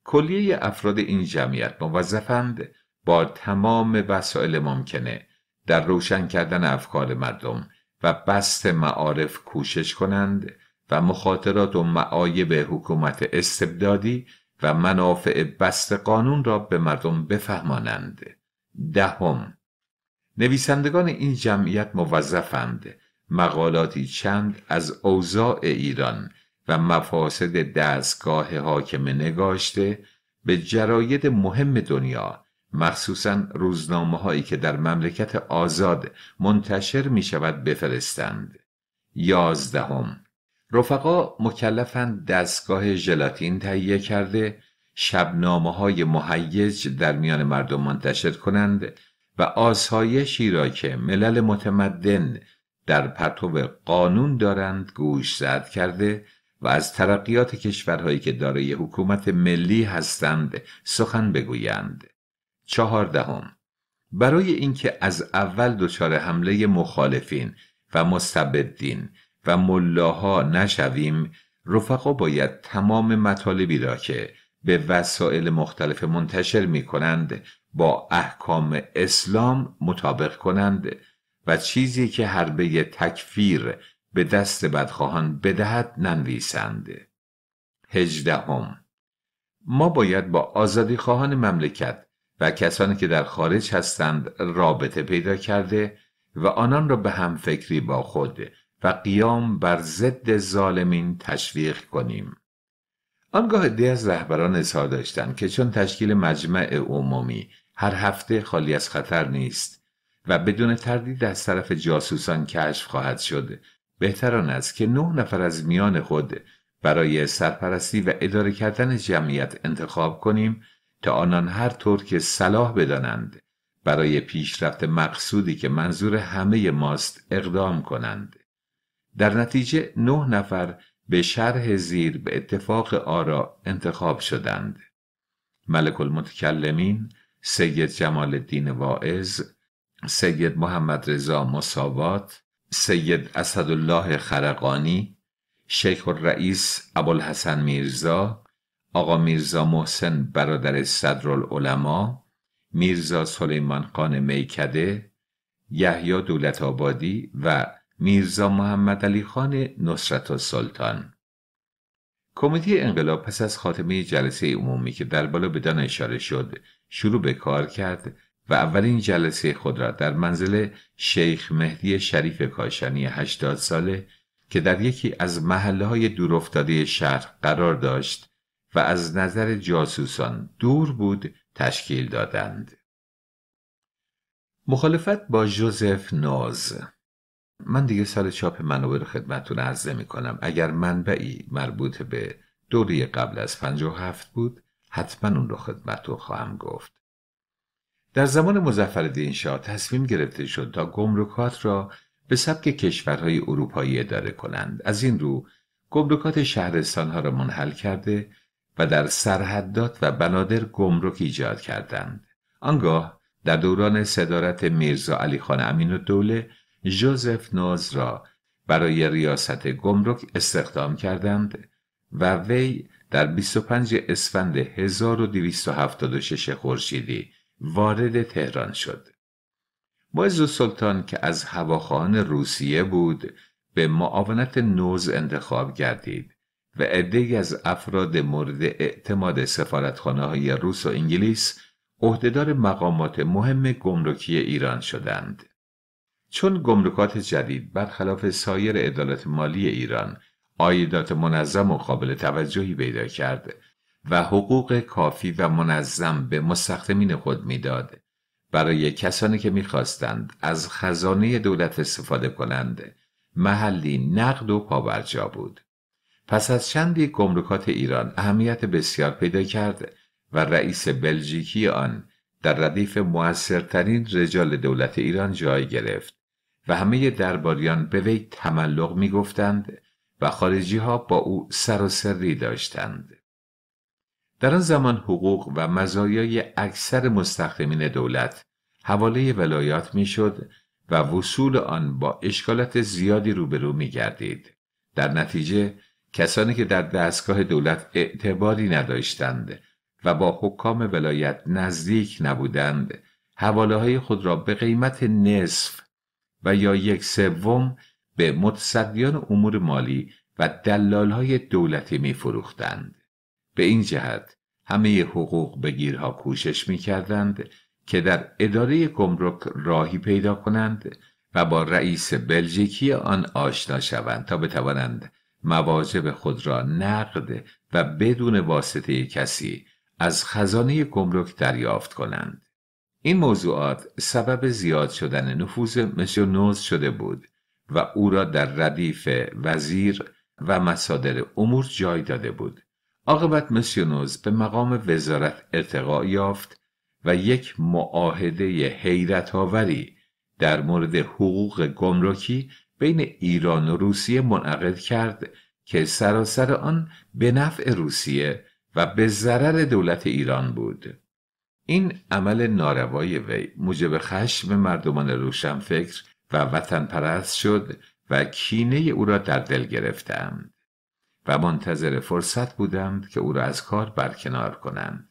کلیه افراد این جمعیت موظفند با تمام وسایل ممکنه در روشن کردن افکار مردم و بست معارف کوشش کنند و مخاطرات و معایب حکومت استبدادی و منافع بست قانون را به مردم بفهمانند دهم نویسندگان این جمعیت موظفند مقالاتی چند از اوضاع ایران و مفاسد دستگاه حاکمه نگاشته به جراید مهم دنیا مخصوصا روزنامه هایی که در مملکت آزاد منتشر می شود بفرستند یازدهم رفقا مکلفند دستگاه ژلاتین تهیه کرده شبنامه های مهیج در میان مردم منتشر کنند و آسایشی را که ملل متمدن در پرتو قانون دارند گوش زد کرده و از ترقیات کشورهایی که دارای حکومت ملی هستند سخن بگویند چهاردهم برای اینکه از اول دچار حمله مخالفین و مستبدین و ملاها نشویم رفقا باید تمام مطالبی را که به وسایل مختلف منتشر می کنند با احکام اسلام مطابق کنند و چیزی که به تکفیر به دست بدخواهان بدهد ننویسند هم ما باید با آزادی خواهان مملکت و کسانی که در خارج هستند رابطه پیدا کرده و آنان را به فکری با خود و قیام بر ضد ظالمین تشویق کنیم آنگاه دی از رهبران اظهار داشتند که چون تشکیل مجمع عمومی هر هفته خالی از خطر نیست و بدون تردید از طرف جاسوسان کشف خواهد شد بهتر آن است که نه نفر از میان خود برای سرپرستی و اداره کردن جمعیت انتخاب کنیم تا آنان هر طور که صلاح بدانند برای پیشرفت مقصودی که منظور همه ماست اقدام کنند در نتیجه نه نفر به شرح زیر به اتفاق آرا انتخاب شدند ملک المتکلمین سید جمال الدین واعظ سید محمد رضا مساوات سید اسدالله خرقانی شیخ الرئیس ابوالحسن میرزا آقا میرزا محسن برادر صدرالعلما میرزا سلیمان خان میکده یحیی دولت آبادی و میرزا محمد علی خان نصرت و سلطان کمیته انقلاب پس از خاتمه جلسه عمومی که در بالا بدان اشاره شد شروع به کار کرد و اولین جلسه خود را در منزل شیخ مهدی شریف کاشانی 80 ساله که در یکی از محله های افتاده شهر قرار داشت و از نظر جاسوسان دور بود تشکیل دادند. مخالفت با جوزف ناز من دیگه سال چاپ منابع رو خدمتون عرضه می کنم اگر منبعی مربوط به دوری قبل از 57 بود حتما اون رو خدمتون خواهم گفت در زمان مزفر شاه تصمیم گرفته شد تا گمرکات را به سبک کشورهای اروپایی اداره کنند از این رو گمرکات شهرستانها را منحل کرده و در سرحدات و بنادر گمرک ایجاد کردند آنگاه در دوران صدارت میرزا علی خان امین و دوله جوزف نوز را برای ریاست گمرک استخدام کردند و وی در 25 اسفند 1276 خورشیدی وارد تهران شد باز سلطان که از هواخان روسیه بود به معاونت نوز انتخاب گردید و عدهای از افراد مورد اعتماد سفارتخانه های روس و انگلیس عهدهدار مقامات مهم گمرکی ایران شدند چون گمرکات جدید برخلاف سایر ادالت مالی ایران آیدات منظم و قابل توجهی پیدا کرد و حقوق کافی و منظم به مستخدمین خود میداد برای کسانی که میخواستند از خزانه دولت استفاده کنند محلی نقد و پابرجا بود پس از چندی گمرکات ایران اهمیت بسیار پیدا کرد و رئیس بلژیکی آن در ردیف موثرترین رجال دولت ایران جای گرفت و همه درباریان به وی تملق میگفتند و خارجی ها با او سر و سری داشتند در آن زمان حقوق و مزایای اکثر مستخدمین دولت حواله ولایات میشد و وصول آن با اشکالات زیادی روبرو می گردید. در نتیجه کسانی که در دستگاه دولت اعتباری نداشتند و با حکام ولایت نزدیک نبودند حواله های خود را به قیمت نصف و یا یک سوم به متصدیان امور مالی و دلال های دولتی می فروختند. به این جهت همه حقوق بگیرها کوشش می کردند که در اداره گمرک راهی پیدا کنند و با رئیس بلژیکی آن آشنا شوند تا بتوانند مواجب خود را نقد و بدون واسطه کسی از خزانه گمرک دریافت کنند. این موضوعات سبب زیاد شدن نفوذ مسیو نوز شده بود و او را در ردیف وزیر و مصادر امور جای داده بود. عاقبت مسیونوز به مقام وزارت ارتقا یافت و یک معاهده حیرت آوری در مورد حقوق گمرکی بین ایران و روسیه منعقد کرد که سراسر آن به نفع روسیه و به ضرر دولت ایران بود این عمل ناروای وی موجب خشم مردمان روشنفکر و وطن پرست شد و کینه او را در دل گرفتم و منتظر فرصت بودند که او را از کار برکنار کنند.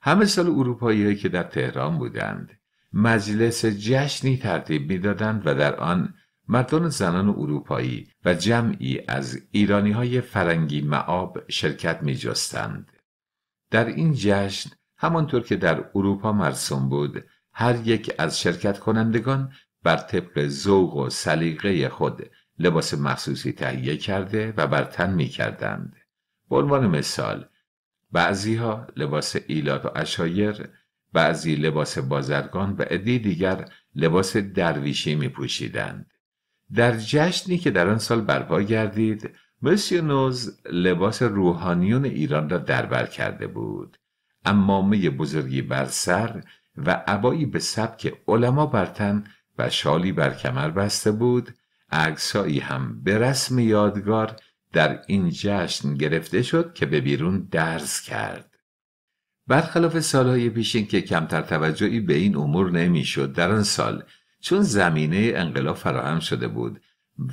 همه سال اروپایی که در تهران بودند مجلس جشنی ترتیب میدادند و در آن مردان زنان اروپایی و جمعی از ایرانی های فرنگی معاب شرکت می جستند. در این جشن همانطور که در اروپا مرسوم بود هر یک از شرکت کنندگان بر طبق ذوق و سلیقه خود لباس مخصوصی تهیه کرده و بر تن می کردند. به عنوان مثال بعضی ها لباس ایلات و اشایر بعضی لباس بازرگان و عدی دیگر لباس درویشی می پوشیدند. در جشنی که در آن سال برپا گردید مسیو نوز لباس روحانیون ایران را دربر کرده بود امامه بزرگی بر سر و عبایی به سبک علما بر تن و شالی بر کمر بسته بود عکسهایی هم به رسم یادگار در این جشن گرفته شد که به بیرون درس کرد برخلاف سالهای پیشین که کمتر توجهی به این امور نمیشد در آن سال چون زمینه انقلاب فراهم شده بود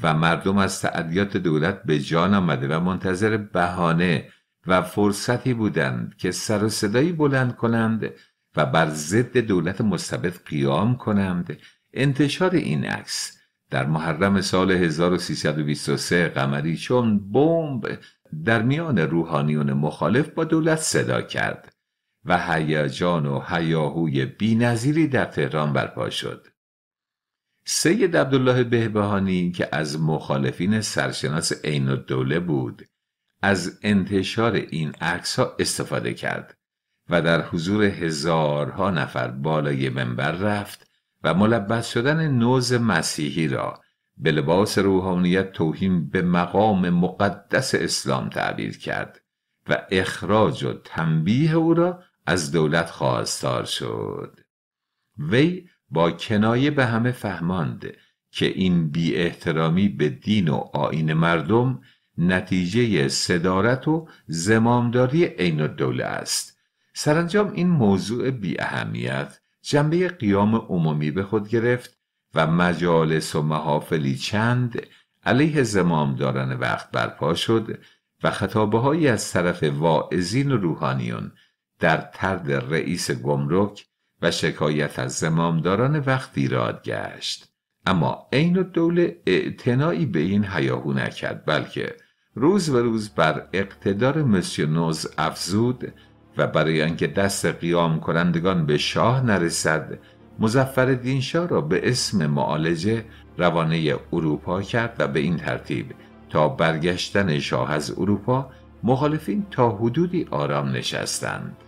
و مردم از تعدیات دولت به جان آمده و منتظر بهانه و فرصتی بودند که سر و صدایی بلند کنند و بر ضد دولت مستبد قیام کنند انتشار این عکس در محرم سال 1323 قمری چون بمب در میان روحانیون مخالف با دولت صدا کرد و هیجان و هیاهوی بینظیری در تهران برپا شد سید عبدالله بهبهانی که از مخالفین سرشناس عین الدوله بود از انتشار این عکس ها استفاده کرد و در حضور هزارها نفر بالای منبر رفت و ملبس شدن نوز مسیحی را به لباس روحانیت توهین به مقام مقدس اسلام تعبیر کرد و اخراج و تنبیه او را از دولت خواستار شد وی با کنایه به همه فهماند که این بی احترامی به دین و آین مردم نتیجه صدارت و زمامداری عین الدوله است سرانجام این موضوع بی اهمیت جنبه قیام عمومی به خود گرفت و مجالس و محافلی چند علیه زمامداران وقت برپا شد و خطابه از طرف واعظین و روحانیون در ترد رئیس گمرک و شکایت از زمامداران وقت ایراد گشت اما عین الدوله اعتنایی به این حیاهو نکرد بلکه روز به روز بر اقتدار مسیو نوز افزود و برای آنکه دست قیام کنندگان به شاه نرسد مزفر شاه را به اسم معالجه روانه اروپا کرد و به این ترتیب تا برگشتن شاه از اروپا مخالفین تا حدودی آرام نشستند